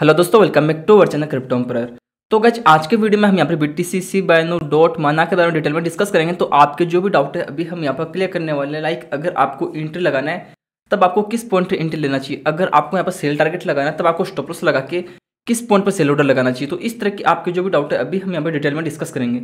hello दोस्तों welcome back to our channel crypto पर तो गज आज के वीडियो में हम यहाँ पर बी टी सी सी बैनो डॉट माना के बारे में डिटेल में डिस्कस करेंगे तो आपके जो भी डाउट है अभी हम यहाँ पर क्लियर करने वाले हैं लाइक अगर आपको इंट्री लगाना है तब आपको किस पॉइंट पर इंट्री लेना चाहिए अगर आपको यहाँ पर सेल टारगेट लगाना है तब आपको स्टॉपलस लगा के किस पॉइंट पर सेल ऑर्डर लगाना चाहिए तो इस तरह के आपके जो भी डाउट है अभी हम यहाँ पर डिटेल में डिस्कस करेंगे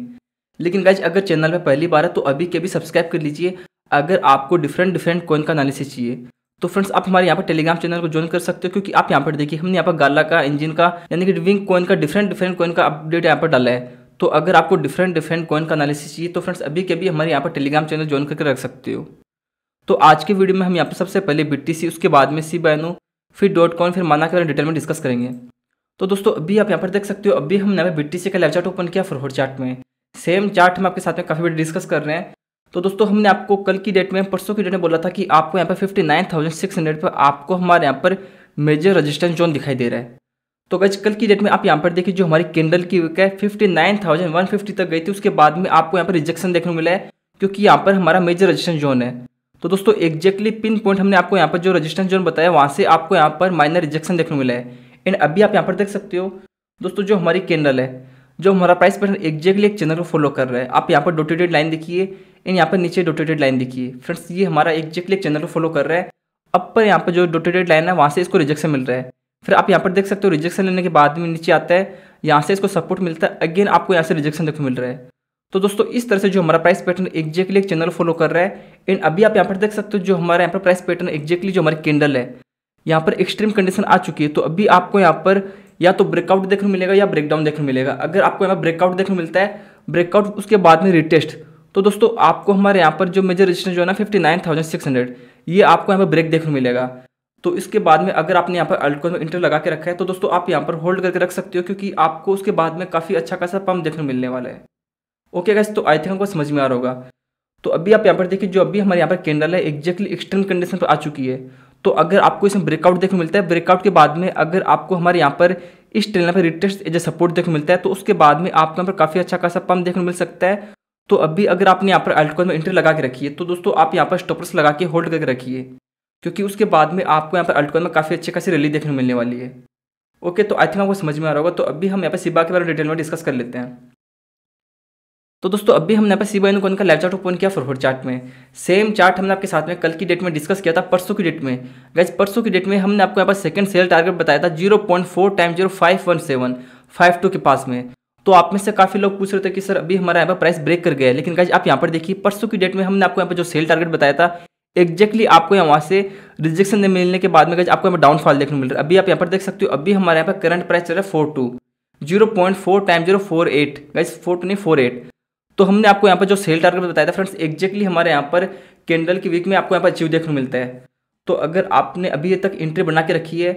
लेकिन गज अगर चैनल में पहली बार है तो अभी के भी सब्सक्राइब कर लीजिए अगर आपको डिफरेंट डिफरेंट कॉइन का एनालिसिस चाहिए तो फ्रेंड्स आप हमारे यहाँ पर टेलीग्राम चैनल को ज्वाइन कर सकते हो क्योंकि आप यहाँ पर देखिए हमने यहाँ पर गाला का इंजन का यानी कि विंग कॉइन का डिफरेंट डिफरेंट कॉइन का अपडेट यहाँ पर डाला है तो अगर आपको डिफरेंट डिफरेंट कॉइन का एनालिसिस चाहिए तो फ्रेंड्स अभी के अभी हमारे यहाँ पर टेलीग्राम चैनल ज्वाइन करके रख सकते हो तो आज के वीडियो में हम यहाँ पर सबसे पहले बिट्टी उसके बाद में सी बैनो फिर डॉट कॉइन फिर माना के बारे में डिटेल में डिस्कस करेंगे तो दोस्तों अभी आप यहाँ पर देख सकते हो अभी हमने यहाँ पर का लेव चार्ट ओपन किया फॉरवर्ड चार्ट में सेम चार्ट हम आपके साथ में काफ़ी बड़ी डिस्कस कर रहे हैं तो दोस्तों हमने आपको कल की डेट में परसों की डेट में बोला था कि आपको यहाँ पर fifty nine thousand six hundred पर आपको हमारे यहाँ पर मेजर रजिस्टेंस जोन दिखाई दे रहा है तो गज कल की डेट में आप यहाँ पर देखिए जो हमारी किंडल की विक है fifty nine thousand one fifty तक गई थी उसके बाद में आपको यहाँ पर रिजेक्शन देखने को मिला है क्योंकि यहाँ पर हमारा मेजर रजिस्टेंस जोन है तो दोस्तों एक्जैक्टली पिन पॉइंट हमने आपको यहाँ पर जो रजिस्टेंस जोन बताया वहाँ से आपको यहाँ पर माइनर रिजेक्शन देखने को मिला है एंड अभी आप यहाँ पर देख सकते हो दोस्तों जो हमारी कैंडल है जो हमारा प्राइस पैटर्न एक्जैक्टली एक चैनल को फॉलो कर रहा है आप यहाँ पर डोटेटेड लाइन देखिए एंड यहाँ पर नीचे डोटेटेड लाइन दिखी फ्रेंड्स ये हमारा एक्जेक्टली एक चैनल को फॉलो कर रहा है अब पर यहाँ पर जो डोटेटेड लाइन है वहाँ से इसको रिजेक्शन मिल रहा है फिर आप यहाँ पर देख सकते हो रिजेक्शन लेने के बाद में नीचे आता है यहाँ से इसको सपोर्ट मिलता है अगेन आपको यहाँ से रिजेक्शन देखने मिल रहा है तो दोस्तों इस तरह से जो हमारा प्राइस पैटर्न एक्जेक्टली एक चैनल फॉलो कर रहा है एंड अभी आप यहाँ पर देख सकते हो जो हमारा यहाँ पर प्राइस पैटर्न एक्जेक्टली जो हमारी कैंडल है यहाँ पर एक्सट्रीम कंडीशन आ चुकी है तो अभी आपको यहाँ पर या तो ब्रेकआउट देखने मिलेगा या ब्रेकडाउन देखने मिलेगा अगर आपको यहाँ पर ब्रेकआउट देखने मिलता है ब्रेकआउट उसके बाद में रिटेस्ट तो दोस्तों आपको हमारे यहाँ पर जो मेजर रजिस्ट्रेशन जो है ना fifty nine thousand six hundred ये आपको यहाँ पर ब्रेक देखने मिलेगा तो इसके बाद में अगर आपने यहाँ पर अल्टकॉइन में इंटर लगा के रखा है तो दोस्तों आप यहाँ पर होल्ड करके रख सकते हो क्योंकि आपको उसके बाद में काफ़ी अच्छा खासा पम्प देखने मिलने वाला है ओके अगर तो आई थिंक आपको समझ में आ रहा होगा तो अभी आप यहाँ पर देखिए जो अभी हमारे यहाँ पर कैंडल है एक्जैक्टली एक्सटर्नल कंडीशन पर आ चुकी है तो अगर आपको इसमें ब्रेकआउट देखने मिलता है ब्रेकआउट के बाद में अगर आपको हमारे यहाँ पर इस ट्रेन पर रिटेस्ट एज सपोर्ट देखने मिलता है तो उसके बाद में आपको यहाँ पर काफ़ी अच्छा खासा पम्प देखने मिल सकता है तो अभी अगर आपने यहाँ पर अल्टकॉइन में एंट्री लगा के रखी है तो दोस्तों आप यहाँ पर स्टॉपर्स लगा के होल्ड करके रखिए क्योंकि उसके बाद में आपको यहाँ पर अल्टकॉइन में काफ़ी अच्छी खासी रैली देखने को मिलने वाली है ओके तो आई थिंक आपको समझ में आ रहा होगा तो अभी हम यहाँ पर सिबा के बारे में डिटेल में डिस्कस कर लेते हैं तो दोस्तों अभी हमने यहाँ पर सिबा यूनिकॉन का लाइव चार्ट ओपन किया फॉरवर्ड चार्ट में सेम चार्ट हमने आपके साथ में कल की डेट में डिस्कस किया था परसों की डेट में वैस परसों की डेट में हमने आपको यहाँ पर सेकंड सेल टारगेट बताया था 0.4 time zero five one seven five two के पास में तो आप में से काफी लोग पूछ रहे थे कि सर अभी हमारा यहाँ पर प्राइस ब्रेक कर गया है लेकिन आप यहाँ पर देखिए परसों की डेट में हमने आपको यहाँ पर जो सेल टारगेट बताया था एक्जैक्टली आपको यहाँ वहाँ से रिजेक्शन मिलने के बाद में गाइज आपको यहाँ पर डाउनफॉल देखने को मिल रहा है अभी आप यहाँ पर देख सकते हो अभी हमारे यहाँ पर करंट प्राइस चल रहा है four two zero point four time zero four eight guys four two नहीं फोर एट तो हमने आपको यहाँ पर जो सेल टारगेट बताया था फ्रेंड्स एक्जैक्टली हमारे यहाँ पर कैंडल की वीक में आपको यहाँ पर अचीव देखने को मिलता है तो अगर आपने अभी तक एंट्री बना के रखी है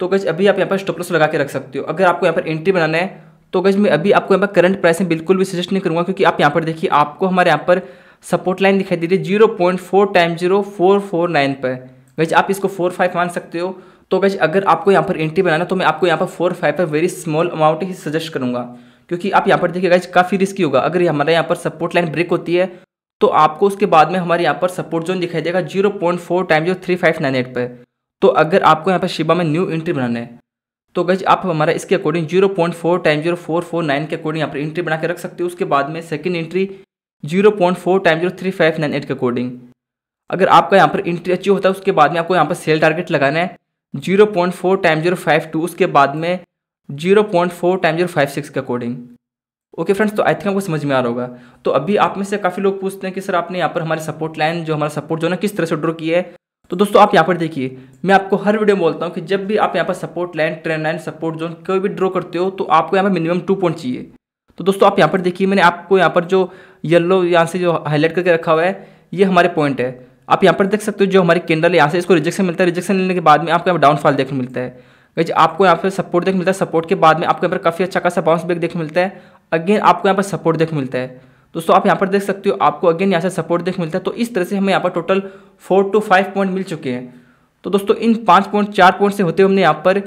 तो गज अभी आप यहाँ पर स्टॉपलस लगा के रख सकते हो अगर आपको यहाँ पर एंट्री बनाना है तो गज मैं अभी आपको यहाँ पर करंट प्राइस में बिल्कुल भी सजेस्ट नहीं करूँगा क्योंकि आप यहाँ पर देखिए आपको हमारे यहाँ पर सपोर्ट लाइन दिखाई दे रही है zero point four time zero four four nine पर गज आप इसको फोर फाइव मान सकते हो तो गज अगर आपको यहाँ पर एंट्री बनाना तो मैं आपको यहाँ पर फोर फाइव पर वेरी स्मॉल अमाउंट ही सजेस्ट करूँगा क्योंकि आप यहाँ पर देखिए गज काफ़ी रिस्की होगा अगर हमारे यहाँ पर सपोर्ट लाइन ब्रेक होती है तो आपको उसके बाद में हमारे यहाँ पर सपोर्ट जोन दिखाई देगा zero point four time zero three five nine eight पर तो अगर आपको यहाँ पर शिबा में न्यू एंट्री बनाना है तो गज आप हमारा इसके according zero point four time zero four four nine के अकॉर्डिंग यहाँ पर एंट्री बना के रख सकते हो उसके बाद में second entry zero point four time zero three five nine eight के अकॉर्डिंग अगर आपका यहाँ पर एंट्री अच्छी होता है उसके बाद में आपको यहाँ पर सेल टारगेट लगाना है zero point four time zero five two उसके बाद में zero point four time zero five six के अकॉर्डिंग ओके फ्रेंड्स तो आई थिंक आपको समझ में आ रहा होगा तो अभी आप में से काफ़ी लोग पूछते हैं कि सर आपने यहाँ पर हमारे सपोर्ट लाइन जो हमारा सपोर्ट जो है ना किस तरह से ड्रॉ किया है तो दोस्तों आप यहाँ पर देखिए मैं आपको हर वीडियो में बोलता हूँ कि जब भी आप यहाँ पर support line train line support zone कोई भी ड्रॉ करते हो तो आपको यहाँ पर मिनिमम टू पॉइंट चाहिए तो दोस्तों आप यहाँ पर देखिए मैंने आपको यहाँ पर जो येलो यहाँ से जो हाईलाइट करके रखा हुआ है ये हमारे पॉइंट है आप यहाँ पर देख सकते हो जो हमारे कैंडल है यहाँ से इसको रिजेक्शन मिलता है रिजेक्शन लेने के बाद में आपको यहाँ पर डाउनफॉल देखने मिलता है गज आपको यहाँ पर सपोर्ट देखने मिलता है सपोर्ट के बाद में आपको यहाँ पर काफ़ी अच्छा खासा बाउंस बैक देखने मिलता है अगेन आपको यहाँ पर सपोर्ट देखने मिलता है दोस्तों आप यहाँ पर देख सकते हो आपको अगेन यहाँ से सपोर्ट देख मिलता है तो इस तरह से हमें यहाँ पर total four two five point मिल चुके हैं तो दोस्तों इन पाँच पॉइंट चार पॉइंट से होते हुए हमने यहाँ पर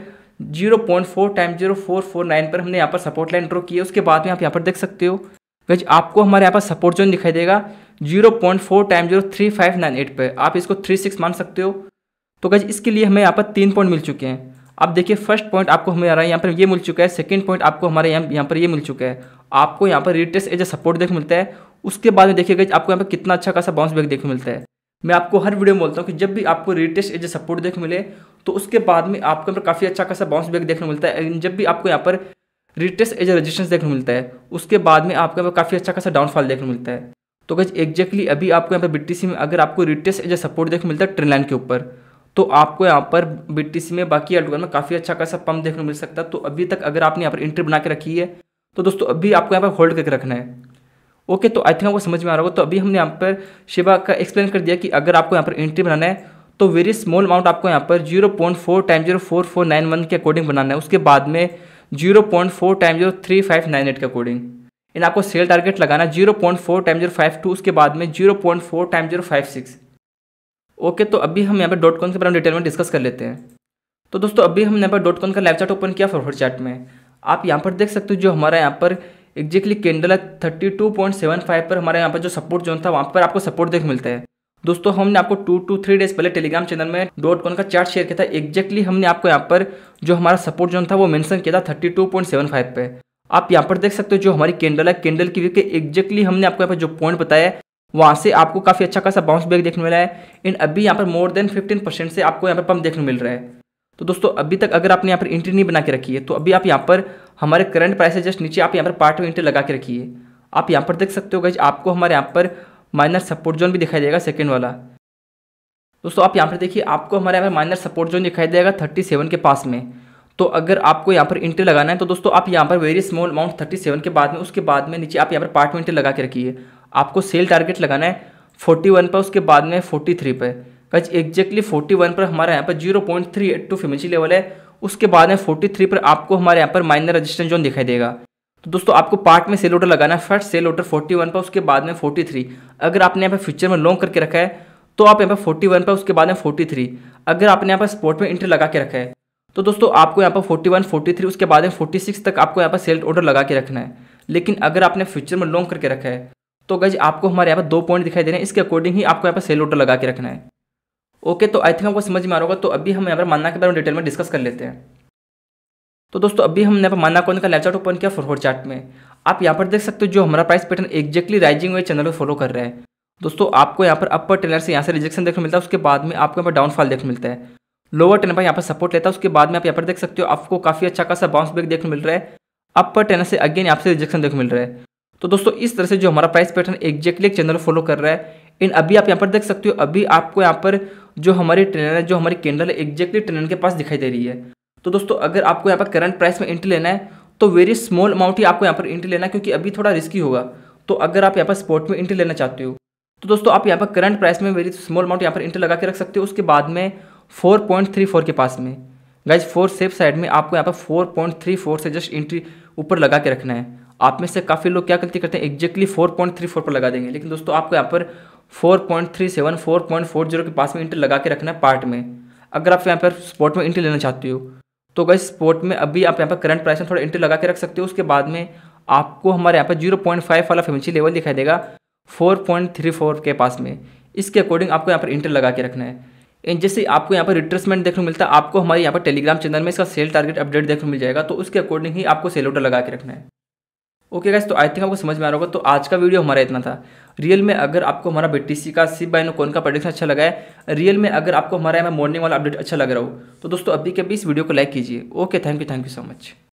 zero point four time zero four four nine पर हमने यहाँ पर सपोर्ट लाइन ड्रॉ की उसके बाद में आप यहाँ पर देख सकते हो गज आपको हमारे यहाँ पर सपोर्ट जोन दिखाई देगा zero point four time zero three five nine eight पर आप इसको थ्री सिक्स मान सकते हो तो गज इसके लिए हमें यहाँ पर तीन पॉइंट मिल चुके हैं आप देखिए फर्स्ट पॉइंट आपको हमें यहाँ पर ये मिल चुका है सेकेंड पॉइंट आपको हमारे यहाँ यहाँ पर ये मिल चुका है आपको यहाँ पर रिटेस्ट एज ए सपोर्ट देखने मिलता है उसके बाद में देखिएगा आपको यहाँ पर कितना अच्छा खासा बाउंस बैक देखने मिलता है मैं आपको हर वीडियो में बोलता हूँ कि जब भी आपको रिटेस्ट एज ए सपोर्ट देखने मिले तो उसके बाद में आपको यहाँ पर काफ़ी अच्छा खासा बाउंस बैक देखने मिलता है जब भी आपको यहाँ पर रिटेस्ट एज ए रजिस्टेंस देखने मिलता है उसके बाद में आपको यहाँ पर काफ़ी अच्छा खासा डाउनफॉल देखने मिलता है तो गज एग्जैक्टली अभी आपको यहाँ पर बीटीसी में अगर आपको रिटेस्ट एज ए सपोर्ट देखने मिलता है ट्रेन लाइन के ऊपर तो आपको यहाँ पर बीटीसी में बाकी एल्टोगन में काफ़ी अच्छा खासा पंप देखने मिल सकता है तो अभी तक अगर आपने यहाँ पर एंट्री बना के रखी है तो दोस्तों अभी आपको यहाँ पर होल्ड करके रखना है ओके तो आई थिंक आपको समझ में आ रहा होगा तो अभी हमने यहाँ पर शिवा का एक्सप्लेन कर दिया कि अगर आपको यहाँ पर एंट्री बनाना है तो वेरी स्मॉल अमाउंट आपको यहाँ पर zero point four time zero four four nine one के अकॉर्डिंग बनाना है उसके बाद में zero point four time zero three five nine eight के अकॉर्डिंग इन आपको सेल टारगेट लगाना zero point four time zero five two उसके बाद में zero point four time zero five six okay तो अभी हम यहाँ पर डॉट कॉन के बारे में डिटेल में डिस्कस कर लेते हैं तो दोस्तों अभी हमने यहाँ पर डॉट कॉन का लाइव चार्ट ओपन किया फॉरवर्ड चार्ट में आप यहाँ पर देख सकते हो जो हमारा यहाँ पर एग्जैक्टली कैंडल है thirty two point seven five पर हमारे यहाँ पर जो सपोर्ट जोन था वहाँ पर आपको सपोर्ट देख मिलता है दोस्तों हमने आपको टू टू थ्री डेज पहले टेलीग्राम चैनल में डॉट कॉन का चार्ट शेयर किया था एक्जैक्टली हमने आपको यहाँ पर जो हमारा सपोर्ट जोन था वो मेंशन किया था thirty two point seven five पे आप यहाँ पर देख सकते हो जो हमारी कैंडल है कैंडल की वीक एक्जैक्टली हमने आपको यहाँ पर जो पॉइंट बताया वहाँ से आपको काफ़ी अच्छा खासा बाउंस बैक देखने मिला है एंड अभी यहाँ पर मोर देन फिफ्टीन परसेंट से आपको यहाँ पर पंप देखने मिल रहा है तो दोस्तों अभी तक अगर आपने यहाँ पर एंट्री नहीं बना के रखी है तो अभी आप यहाँ पर हमारे करंट प्राइस जस्ट नीचे आप यहाँ पर पार्ट ऑफ एंट्री लगा के रखिए आप यहाँ पर देख सकते हो गई आपको हमारे यहाँ पर माइनर सपोर्ट जोन भी दिखाई देगा सेकेंड वाला दोस्तों आप यहाँ पर देखिए आपको हमारे यहाँ पर माइनर सपोर्ट जोन दिखाई देगा थर्टी सेवन के पास में तो अगर आपको यहाँ पर इंट्री लगाना है तो दोस्तों आप यहाँ पर very small amount thirty seven के बाद में उसके बाद में नीचे आप यहाँ पर पार्ट ऑफ इंट्री लगा के रखिए आपको सेल टारगेट लगाना है फोर्टी वन पर उसके बाद में फोर्टी थ्री पर गज एक्जैक्टली फोर्टी वन पर हमारा यहाँ पर zero point three eight two फिमेंसी लेवल है उसके बाद में फोर्टी थ्री पर आपको हमारे यहाँ पर माइनर रजिस्टेंस जोन दिखाई देगा तो दोस्तों आपको पार्ट में सेल ऑर्डर लगाना है फर्स्ट सेल ऑर्डर 41 पर उसके बाद में 43 अगर आपने यहाँ पर फ्यूचर में लॉन्ग करके रखा है तो आप यहाँ पर वन पर उसके बाद में थ्री अगर आपने यहाँ पर स्पॉट में इंटर लगा के रखा है तो दोस्तों आपको यहाँ पर फोर्टी थ्री उसके बाद में सिक्स तक आपको यहाँ पर सेल ऑर्डर लगा के रखना है लेकिन अगर आपने फ्यूचर में लॉन्ग करके रखा है तो गज आपको हमारे यहाँ पर दो पॉइंट दिखाई दे रहे हैं इसके अकॉर्डिंग ही आपको यहाँ पर सेल ऑर्डर लगा के रखना है ओके तो आई थिंक आपको समझ में आ रहा होगा तो अभी हम यहाँ पर मानना के बारे में डिटेल में डिस्कस कर लेते हैं तो दोस्तों अभी हमने यहाँ पर माना कौन का लेफ्ट ओपन किया फोर चार्ट में आप यहाँ पर देख सकते हो जो हमारा प्राइस पैटर्न एक्जैक्टली राइजिंग हुए चैनल को फॉलो कर रहा है दोस्तों आपको यहाँ पर अपर टेनर से यहाँ से रिजेक्शन देखने मिलता है उसके बाद में आपको यहाँ पर डाउनफॉल देखने मिलता है लोअर टेनर पर यहाँ पर सपोर्ट लेता है उसके बाद में आप यहाँ पर देख सकते हो आपको काफ़ी अच्छा खासा बाउंस बैक देखने मिल रहा है अपर टेनर से अगेन यहाँ से रिजेक्शन देखने मिल रहा है तो दोस्तों इस तरह से जो हमारा प्राइस पैटर्न एक्जैक्टली एक चैनल फॉलो कर रहा है एंड अभी आप यहाँ पर देख सकते हो अभी आपको यहाँ पर जो हमारी ट्रेन है जो हमारी कैंडल है एग्जैक्टली ट्रेन के पास दिखाई दे रही है तो दोस्तों अगर आपको यहाँ पर करंट प्राइस में इंट्री लेना है तो वेरी स्मॉल अमाउंट ही आपको यहाँ पर इंट्री लेना है क्योंकि अभी थोड़ा रिस्की होगा तो अगर आप यहाँ पर स्पॉट में इंट्री लेना चाहते हो तो दोस्तों आप यहाँ पर करंट प्राइस में वेरी स्मॉल अमाउंट यहाँ पर इंट्री लगा के रख सकते हो उसके बाद में फोर के पास में गाइज फोर सेफ साइड में आपको यहाँ पर फोर से जस्ट इंट्री ऊपर लगा के रखना है आप में से काफ़ी लोग क्या गलती करते हैं एग्जैक्टली फोर पर लगा देंगे लेकिन दोस्तों आपको यहाँ पर four point three seven four point four zero के पास में इंटर लगा के रखना है पार्ट में अगर आप यहाँ पर स्पॉट में इंटर लेना चाहते हो तो गई स्पॉट में अभी आप यहाँ पर करंट प्राइस में थोड़ा इंटर लगा के रख सकते हो उसके बाद में आपको हमारे यहाँ पर जीरो पॉइंट फाइव वाला फेमेंसी लेवल दिखाई देगा फोर पॉइंट थ्री फोर के पास में इसके अकॉर्डिंग आपको यहाँ पर इंटर लगा के रखना है एंड जैसे आपको यहाँ पर रिट्रेसमेंट देखने को मिलता है आपको हमारे यहाँ पर टेलीग्राम चैनल में इसका सेल टारगेट अपडेट देखने को मिल जाएगा तो उसके अकॉर्डिंग ही आपको सेल ऑर्डर लगा के रखना है ओके गैस तो आई थिंक आपको समझ में आ रहा होगा तो आज का वीडियो हमारा इतना था रियल में अगर आपको हमारा सी का सिप बाय कौन का प्रोडक्शन अच्छा लगा है रियल में अगर आपको हमारा यहाँ मॉर्निंग वाला अपडेट अच्छा लग रहा हो तो दोस्तों अभी के अभी इस वीडियो को लाइक कीजिए okay thank you thank you so much